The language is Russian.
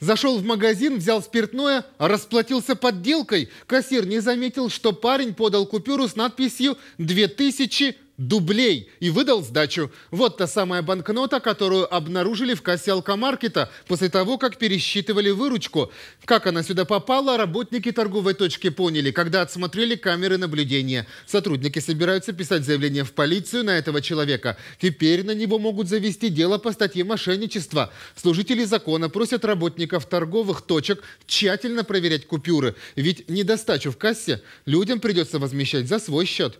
Зашел в магазин, взял спиртное, расплатился подделкой. Кассир не заметил, что парень подал купюру с надписью «2000 дублей и выдал сдачу. Вот та самая банкнота, которую обнаружили в кассе алкомаркета после того, как пересчитывали выручку. Как она сюда попала, работники торговой точки поняли, когда отсмотрели камеры наблюдения. Сотрудники собираются писать заявление в полицию на этого человека. Теперь на него могут завести дело по статье мошенничества. Служители закона просят работников торговых точек тщательно проверять купюры. Ведь недостачу в кассе людям придется возмещать за свой счет.